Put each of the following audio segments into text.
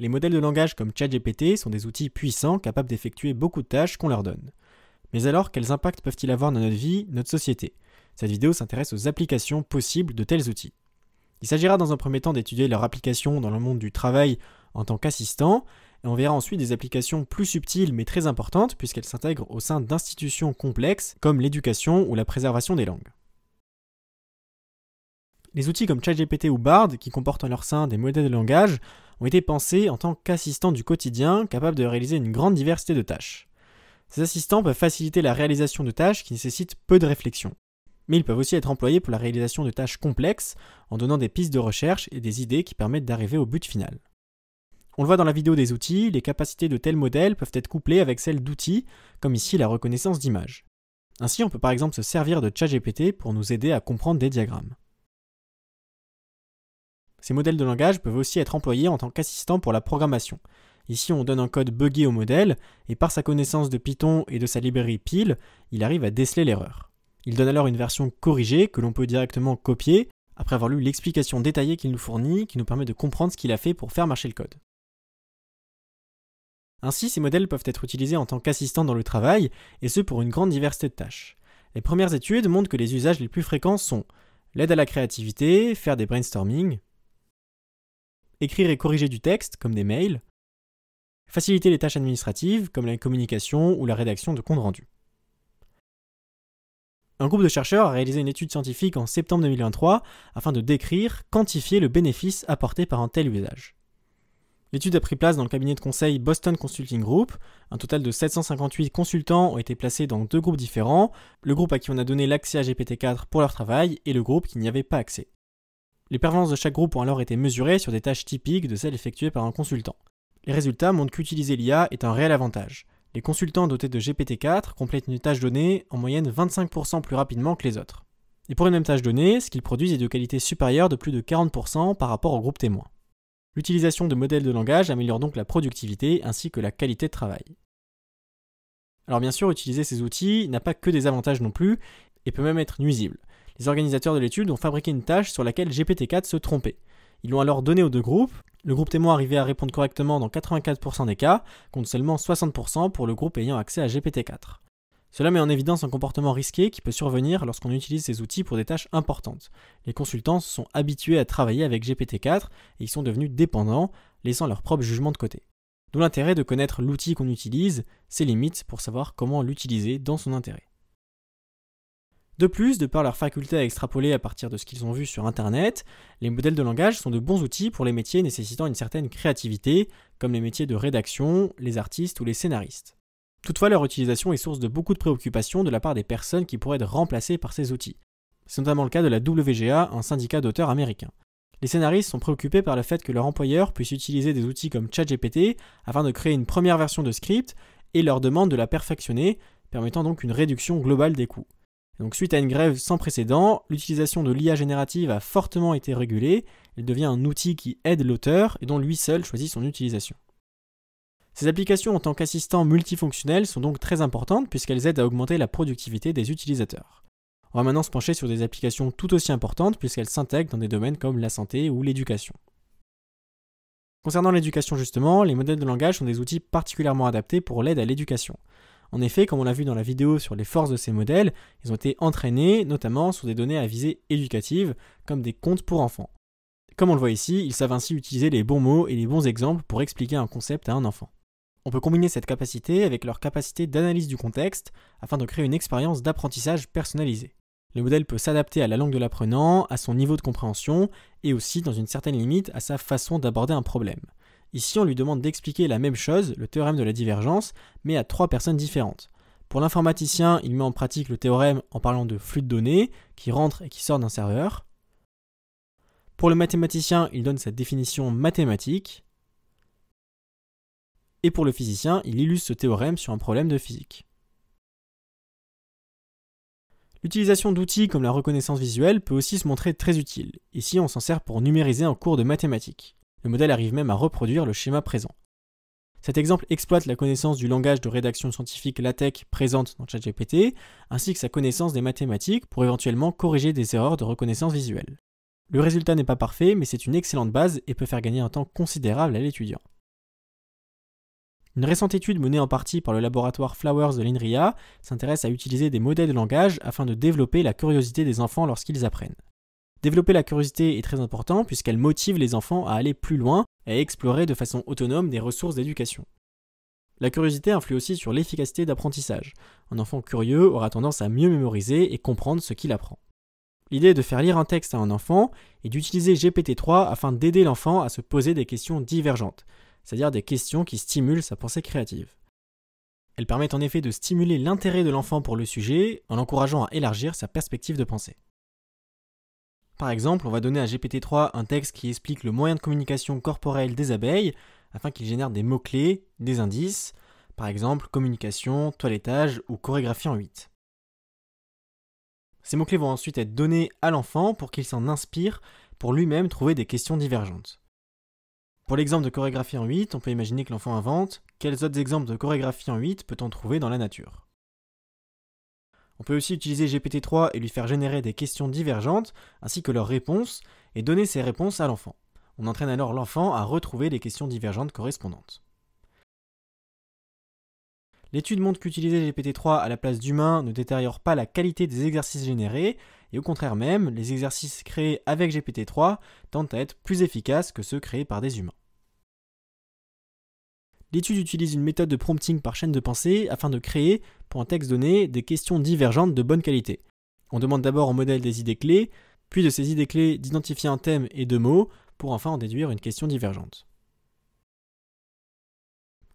Les modèles de langage comme ChatGPT sont des outils puissants capables d'effectuer beaucoup de tâches qu'on leur donne. Mais alors, quels impacts peuvent-ils avoir dans notre vie, notre société Cette vidéo s'intéresse aux applications possibles de tels outils. Il s'agira dans un premier temps d'étudier leur application dans le monde du travail en tant qu'assistant, et on verra ensuite des applications plus subtiles mais très importantes puisqu'elles s'intègrent au sein d'institutions complexes comme l'éducation ou la préservation des langues. Les outils comme ChatGPT ou Bard, qui comportent en leur sein des modèles de langage, ont été pensés en tant qu'assistants du quotidien capables de réaliser une grande diversité de tâches. Ces assistants peuvent faciliter la réalisation de tâches qui nécessitent peu de réflexion. Mais ils peuvent aussi être employés pour la réalisation de tâches complexes en donnant des pistes de recherche et des idées qui permettent d'arriver au but final. On le voit dans la vidéo des outils, les capacités de tels modèles peuvent être couplées avec celles d'outils, comme ici la reconnaissance d'images. Ainsi, on peut par exemple se servir de ChatGPT pour nous aider à comprendre des diagrammes. Ces modèles de langage peuvent aussi être employés en tant qu'assistants pour la programmation. Ici, on donne un code buggé au modèle, et par sa connaissance de Python et de sa librairie PIL, il arrive à déceler l'erreur. Il donne alors une version corrigée que l'on peut directement copier, après avoir lu l'explication détaillée qu'il nous fournit, qui nous permet de comprendre ce qu'il a fait pour faire marcher le code. Ainsi, ces modèles peuvent être utilisés en tant qu'assistants dans le travail, et ce pour une grande diversité de tâches. Les premières études montrent que les usages les plus fréquents sont l'aide à la créativité, faire des brainstorming, écrire et corriger du texte, comme des mails, faciliter les tâches administratives, comme la communication ou la rédaction de comptes rendus. Un groupe de chercheurs a réalisé une étude scientifique en septembre 2023 afin de décrire, quantifier le bénéfice apporté par un tel usage. L'étude a pris place dans le cabinet de conseil Boston Consulting Group. Un total de 758 consultants ont été placés dans deux groupes différents, le groupe à qui on a donné l'accès à GPT-4 pour leur travail et le groupe qui n'y avait pas accès. Les performances de chaque groupe ont alors été mesurées sur des tâches typiques de celles effectuées par un consultant. Les résultats montrent qu'utiliser l'IA est un réel avantage. Les consultants dotés de GPT-4 complètent une tâche donnée en moyenne 25% plus rapidement que les autres. Et pour une même tâche donnée, ce qu'ils produisent est de qualité supérieure de plus de 40% par rapport au groupe témoin. L'utilisation de modèles de langage améliore donc la productivité ainsi que la qualité de travail. Alors bien sûr, utiliser ces outils n'a pas que des avantages non plus, et peut même être nuisible. Les organisateurs de l'étude ont fabriqué une tâche sur laquelle GPT-4 se trompait. Ils l'ont alors donnée aux deux groupes. Le groupe témoin arrivait à répondre correctement dans 84% des cas, contre seulement 60% pour le groupe ayant accès à GPT-4. Cela met en évidence un comportement risqué qui peut survenir lorsqu'on utilise ces outils pour des tâches importantes. Les consultants se sont habitués à travailler avec GPT-4 et ils sont devenus dépendants, laissant leur propre jugement de côté. D'où l'intérêt de connaître l'outil qu'on utilise, ses limites pour savoir comment l'utiliser dans son intérêt. De plus, de par leur faculté à extrapoler à partir de ce qu'ils ont vu sur Internet, les modèles de langage sont de bons outils pour les métiers nécessitant une certaine créativité, comme les métiers de rédaction, les artistes ou les scénaristes. Toutefois, leur utilisation est source de beaucoup de préoccupations de la part des personnes qui pourraient être remplacées par ces outils. C'est notamment le cas de la WGA, un syndicat d'auteurs américain. Les scénaristes sont préoccupés par le fait que leur employeur puisse utiliser des outils comme ChatGPT afin de créer une première version de script et leur demande de la perfectionner, permettant donc une réduction globale des coûts suite à une grève sans précédent, l'utilisation de l'IA générative a fortement été régulée, elle devient un outil qui aide l'auteur et dont lui seul choisit son utilisation. Ces applications en tant qu'assistants multifonctionnels sont donc très importantes puisqu'elles aident à augmenter la productivité des utilisateurs. On va maintenant se pencher sur des applications tout aussi importantes puisqu'elles s'intègrent dans des domaines comme la santé ou l'éducation. Concernant l'éducation justement, les modèles de langage sont des outils particulièrement adaptés pour l'aide à l'éducation. En effet, comme on l'a vu dans la vidéo sur les forces de ces modèles, ils ont été entraînés notamment sur des données à visée éducative, comme des contes pour enfants. Comme on le voit ici, ils savent ainsi utiliser les bons mots et les bons exemples pour expliquer un concept à un enfant. On peut combiner cette capacité avec leur capacité d'analyse du contexte afin de créer une expérience d'apprentissage personnalisée. Le modèle peut s'adapter à la langue de l'apprenant, à son niveau de compréhension et aussi, dans une certaine limite, à sa façon d'aborder un problème. Ici, on lui demande d'expliquer la même chose, le théorème de la divergence, mais à trois personnes différentes. Pour l'informaticien, il met en pratique le théorème en parlant de flux de données qui rentrent et qui sortent d'un serveur. Pour le mathématicien, il donne sa définition mathématique. Et pour le physicien, il illustre ce théorème sur un problème de physique. L'utilisation d'outils comme la reconnaissance visuelle peut aussi se montrer très utile. Ici, on s'en sert pour numériser un cours de mathématiques. Le modèle arrive même à reproduire le schéma présent. Cet exemple exploite la connaissance du langage de rédaction scientifique LaTeX présente dans ChatGPT, ainsi que sa connaissance des mathématiques pour éventuellement corriger des erreurs de reconnaissance visuelle. Le résultat n'est pas parfait, mais c'est une excellente base et peut faire gagner un temps considérable à l'étudiant. Une récente étude menée en partie par le laboratoire Flowers de l'INRIA s'intéresse à utiliser des modèles de langage afin de développer la curiosité des enfants lorsqu'ils apprennent. Développer la curiosité est très important puisqu'elle motive les enfants à aller plus loin et à explorer de façon autonome des ressources d'éducation. La curiosité influe aussi sur l'efficacité d'apprentissage. Un enfant curieux aura tendance à mieux mémoriser et comprendre ce qu'il apprend. L'idée est de faire lire un texte à un enfant et d'utiliser GPT-3 afin d'aider l'enfant à se poser des questions divergentes, c'est-à-dire des questions qui stimulent sa pensée créative. Elles permettent en effet de stimuler l'intérêt de l'enfant pour le sujet en l'encourageant à élargir sa perspective de pensée. Par exemple, on va donner à GPT-3 un texte qui explique le moyen de communication corporelle des abeilles, afin qu'il génère des mots-clés, des indices, par exemple communication, toilettage ou chorégraphie en 8. Ces mots-clés vont ensuite être donnés à l'enfant pour qu'il s'en inspire pour lui-même trouver des questions divergentes. Pour l'exemple de chorégraphie en 8, on peut imaginer que l'enfant invente quels autres exemples de chorégraphie en 8 peut-on trouver dans la nature. On peut aussi utiliser GPT-3 et lui faire générer des questions divergentes, ainsi que leurs réponses, et donner ces réponses à l'enfant. On entraîne alors l'enfant à retrouver les questions divergentes correspondantes. L'étude montre qu'utiliser GPT-3 à la place d'humains ne détériore pas la qualité des exercices générés, et au contraire même, les exercices créés avec GPT-3 tendent à être plus efficaces que ceux créés par des humains l'étude utilise une méthode de prompting par chaîne de pensée afin de créer, pour un texte donné, des questions divergentes de bonne qualité. On demande d'abord au modèle des idées clés, puis de ces idées clés d'identifier un thème et deux mots, pour enfin en déduire une question divergente.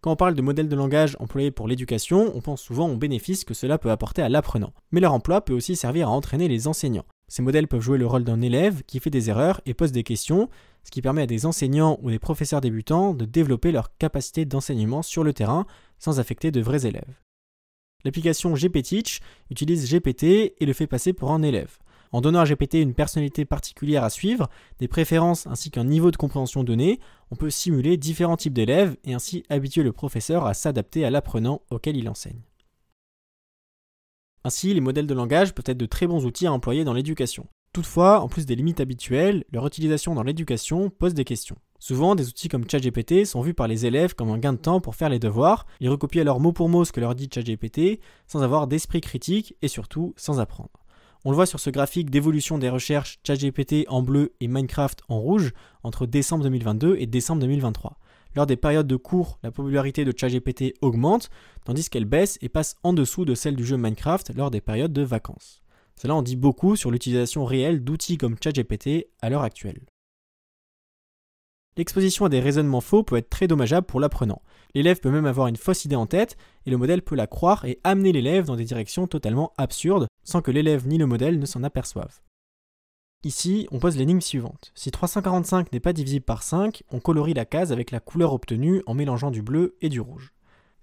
Quand on parle de modèles de langage employés pour l'éducation, on pense souvent aux bénéfices que cela peut apporter à l'apprenant. Mais leur emploi peut aussi servir à entraîner les enseignants. Ces modèles peuvent jouer le rôle d'un élève qui fait des erreurs et pose des questions, ce qui permet à des enseignants ou des professeurs débutants de développer leur capacité d'enseignement sur le terrain sans affecter de vrais élèves. L'application GPTeach utilise GPT et le fait passer pour un élève. En donnant à GPT une personnalité particulière à suivre, des préférences ainsi qu'un niveau de compréhension donné, on peut simuler différents types d'élèves et ainsi habituer le professeur à s'adapter à l'apprenant auquel il enseigne. Ainsi, les modèles de langage peuvent être de très bons outils à employer dans l'éducation. Toutefois, en plus des limites habituelles, leur utilisation dans l'éducation pose des questions. Souvent, des outils comme ChatGPT sont vus par les élèves comme un gain de temps pour faire les devoirs, ils recopient alors mot pour mot ce que leur dit ChatGPT, sans avoir d'esprit critique et surtout sans apprendre. On le voit sur ce graphique d'évolution des recherches ChatGPT en bleu et Minecraft en rouge entre décembre 2022 et décembre 2023. Lors des périodes de cours, la popularité de ChatGPT augmente, tandis qu'elle baisse et passe en dessous de celle du jeu Minecraft lors des périodes de vacances. Cela en dit beaucoup sur l'utilisation réelle d'outils comme ChatGPT à l'heure actuelle. L'exposition à des raisonnements faux peut être très dommageable pour l'apprenant. L'élève peut même avoir une fausse idée en tête, et le modèle peut la croire et amener l'élève dans des directions totalement absurdes, sans que l'élève ni le modèle ne s'en aperçoivent. Ici, on pose l'énigme suivante. Si 345 n'est pas divisible par 5, on colorie la case avec la couleur obtenue en mélangeant du bleu et du rouge.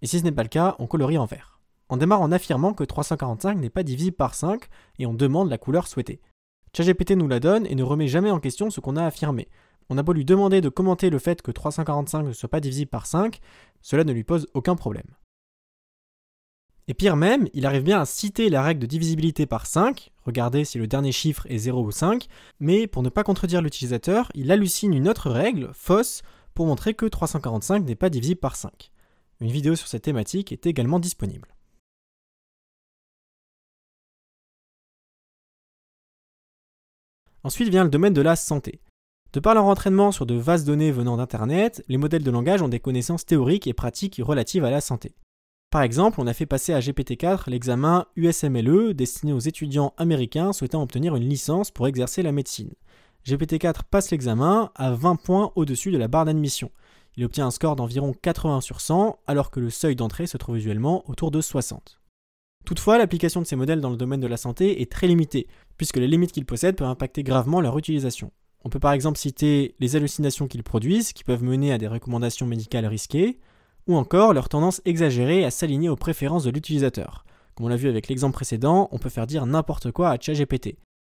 Et si ce n'est pas le cas, on colorie en vert. On démarre en affirmant que 345 n'est pas divisible par 5 et on demande la couleur souhaitée. ChatGPT nous la donne et ne remet jamais en question ce qu'on a affirmé. On a beau lui demander de commenter le fait que 345 ne soit pas divisible par 5, cela ne lui pose aucun problème. Et pire même, il arrive bien à citer la règle de divisibilité par 5, regardez si le dernier chiffre est 0 ou 5, mais pour ne pas contredire l'utilisateur, il hallucine une autre règle, fausse, pour montrer que 345 n'est pas divisible par 5. Une vidéo sur cette thématique est également disponible. Ensuite vient le domaine de la santé. De par leur entraînement sur de vastes données venant d'Internet, les modèles de langage ont des connaissances théoriques et pratiques relatives à la santé. Par exemple, on a fait passer à GPT-4 l'examen USMLE destiné aux étudiants américains souhaitant obtenir une licence pour exercer la médecine. GPT-4 passe l'examen à 20 points au-dessus de la barre d'admission. Il obtient un score d'environ 80 sur 100 alors que le seuil d'entrée se trouve usuellement autour de 60. Toutefois, l'application de ces modèles dans le domaine de la santé est très limitée, puisque les limites qu'ils possèdent peuvent impacter gravement leur utilisation. On peut par exemple citer les hallucinations qu'ils produisent, qui peuvent mener à des recommandations médicales risquées, ou encore leur tendance exagérée à s'aligner aux préférences de l'utilisateur. Comme on l'a vu avec l'exemple précédent, on peut faire dire n'importe quoi à ChatGPT.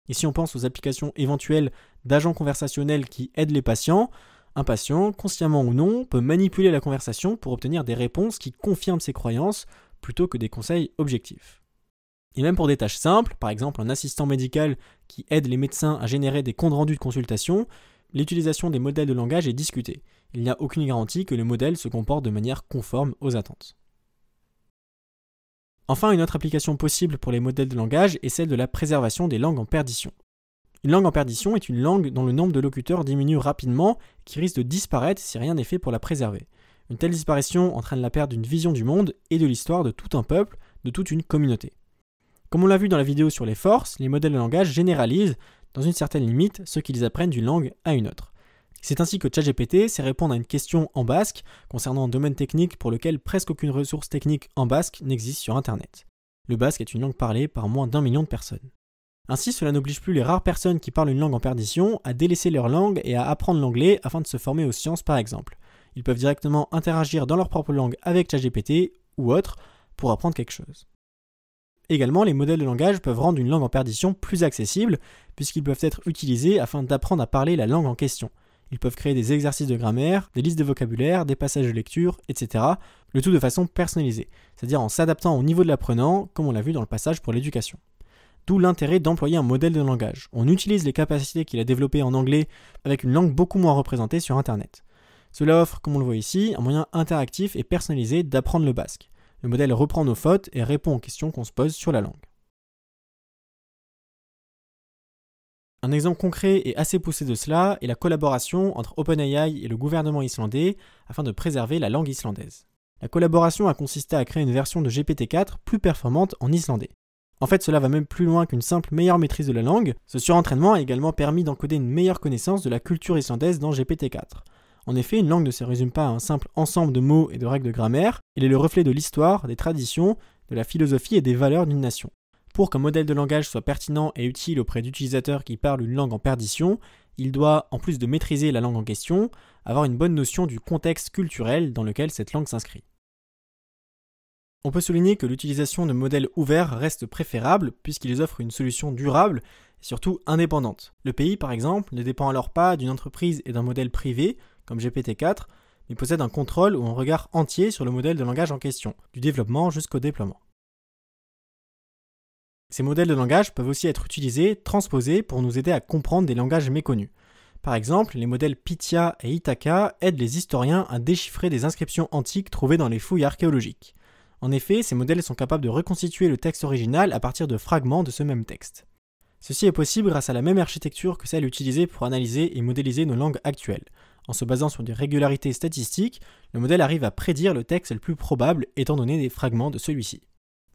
Et si on pense aux applications éventuelles d'agents conversationnels qui aident les patients, un patient, consciemment ou non, peut manipuler la conversation pour obtenir des réponses qui confirment ses croyances plutôt que des conseils objectifs. Et même pour des tâches simples, par exemple un assistant médical qui aide les médecins à générer des comptes rendus de consultation, l'utilisation des modèles de langage est discutée. Il n'y a aucune garantie que le modèle se comporte de manière conforme aux attentes. Enfin, une autre application possible pour les modèles de langage est celle de la préservation des langues en perdition. Une langue en perdition est une langue dont le nombre de locuteurs diminue rapidement, qui risque de disparaître si rien n'est fait pour la préserver. Une telle disparition entraîne la perte d'une vision du monde et de l'histoire de tout un peuple, de toute une communauté. Comme on l'a vu dans la vidéo sur les forces, les modèles de langage généralisent, dans une certaine limite, ce qu'ils apprennent d'une langue à une autre. C'est ainsi que ChatGPT sait répondre à une question en basque concernant un domaine technique pour lequel presque aucune ressource technique en basque n'existe sur Internet. Le basque est une langue parlée par moins d'un million de personnes. Ainsi, cela n'oblige plus les rares personnes qui parlent une langue en perdition à délaisser leur langue et à apprendre l'anglais afin de se former aux sciences par exemple. Ils peuvent directement interagir dans leur propre langue avec ChatGPT ou autre pour apprendre quelque chose. Également, les modèles de langage peuvent rendre une langue en perdition plus accessible, puisqu'ils peuvent être utilisés afin d'apprendre à parler la langue en question. Ils peuvent créer des exercices de grammaire, des listes de vocabulaire, des passages de lecture, etc. Le tout de façon personnalisée, c'est-à-dire en s'adaptant au niveau de l'apprenant, comme on l'a vu dans le passage pour l'éducation. D'où l'intérêt d'employer un modèle de langage. On utilise les capacités qu'il a développées en anglais avec une langue beaucoup moins représentée sur Internet. Cela offre, comme on le voit ici, un moyen interactif et personnalisé d'apprendre le basque. Le modèle reprend nos fautes et répond aux questions qu'on se pose sur la langue. Un exemple concret et assez poussé de cela est la collaboration entre OpenAI et le gouvernement islandais afin de préserver la langue islandaise. La collaboration a consisté à créer une version de GPT-4 plus performante en islandais. En fait, cela va même plus loin qu'une simple meilleure maîtrise de la langue. Ce surentraînement a également permis d'encoder une meilleure connaissance de la culture islandaise dans GPT-4. En effet, une langue ne se résume pas à un simple ensemble de mots et de règles de grammaire, elle est le reflet de l'histoire, des traditions, de la philosophie et des valeurs d'une nation. Pour qu'un modèle de langage soit pertinent et utile auprès d'utilisateurs qui parlent une langue en perdition, il doit, en plus de maîtriser la langue en question, avoir une bonne notion du contexte culturel dans lequel cette langue s'inscrit. On peut souligner que l'utilisation de modèles ouverts reste préférable puisqu'ils offrent une solution durable et surtout indépendante. Le pays, par exemple, ne dépend alors pas d'une entreprise et d'un modèle privé, comme GPT-4, mais possède un contrôle ou un regard entier sur le modèle de langage en question, du développement jusqu'au déploiement. Ces modèles de langage peuvent aussi être utilisés, transposés, pour nous aider à comprendre des langages méconnus. Par exemple, les modèles Pitia et Itaka aident les historiens à déchiffrer des inscriptions antiques trouvées dans les fouilles archéologiques. En effet, ces modèles sont capables de reconstituer le texte original à partir de fragments de ce même texte. Ceci est possible grâce à la même architecture que celle utilisée pour analyser et modéliser nos langues actuelles, en se basant sur des régularités statistiques, le modèle arrive à prédire le texte le plus probable étant donné des fragments de celui-ci.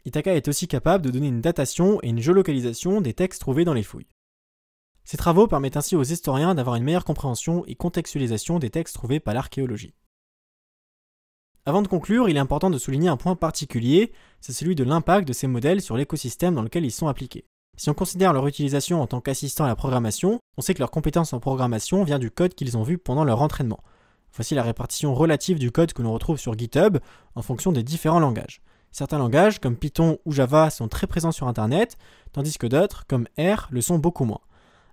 Itaka est aussi capable de donner une datation et une géolocalisation des textes trouvés dans les fouilles. Ces travaux permettent ainsi aux historiens d'avoir une meilleure compréhension et contextualisation des textes trouvés par l'archéologie. Avant de conclure, il est important de souligner un point particulier, c'est celui de l'impact de ces modèles sur l'écosystème dans lequel ils sont appliqués. Si on considère leur utilisation en tant qu'assistant à la programmation, on sait que leur compétence en programmation vient du code qu'ils ont vu pendant leur entraînement. Voici la répartition relative du code que l'on retrouve sur GitHub en fonction des différents langages. Certains langages, comme Python ou Java, sont très présents sur Internet, tandis que d'autres, comme R, le sont beaucoup moins.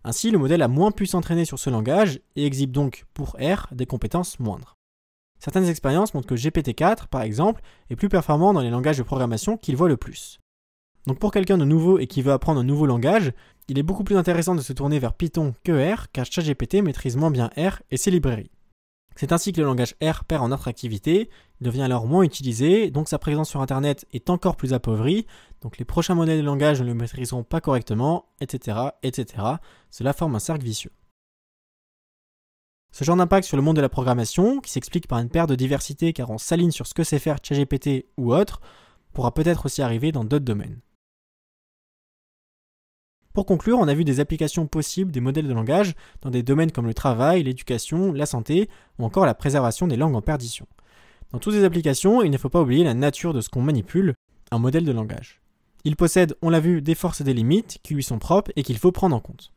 Ainsi, le modèle a moins pu s'entraîner sur ce langage et exhibe donc, pour R, des compétences moindres. Certaines expériences montrent que GPT-4, par exemple, est plus performant dans les langages de programmation qu'il voit le plus. Donc pour quelqu'un de nouveau et qui veut apprendre un nouveau langage, il est beaucoup plus intéressant de se tourner vers Python que R, car ChatGPT maîtrise moins bien R et ses librairies. C'est ainsi que le langage R perd en attractivité, il devient alors moins utilisé, donc sa présence sur Internet est encore plus appauvrie, donc les prochains modèles de langage ne le maîtriseront pas correctement, etc., etc. Cela forme un cercle vicieux. Ce genre d'impact sur le monde de la programmation, qui s'explique par une perte de diversité car on s'aligne sur ce que sait faire ChatGPT ou autre, pourra peut-être aussi arriver dans d'autres domaines. Pour conclure, on a vu des applications possibles des modèles de langage dans des domaines comme le travail, l'éducation, la santé ou encore la préservation des langues en perdition. Dans toutes ces applications, il ne faut pas oublier la nature de ce qu'on manipule, un modèle de langage. Il possède, on l'a vu, des forces et des limites qui lui sont propres et qu'il faut prendre en compte.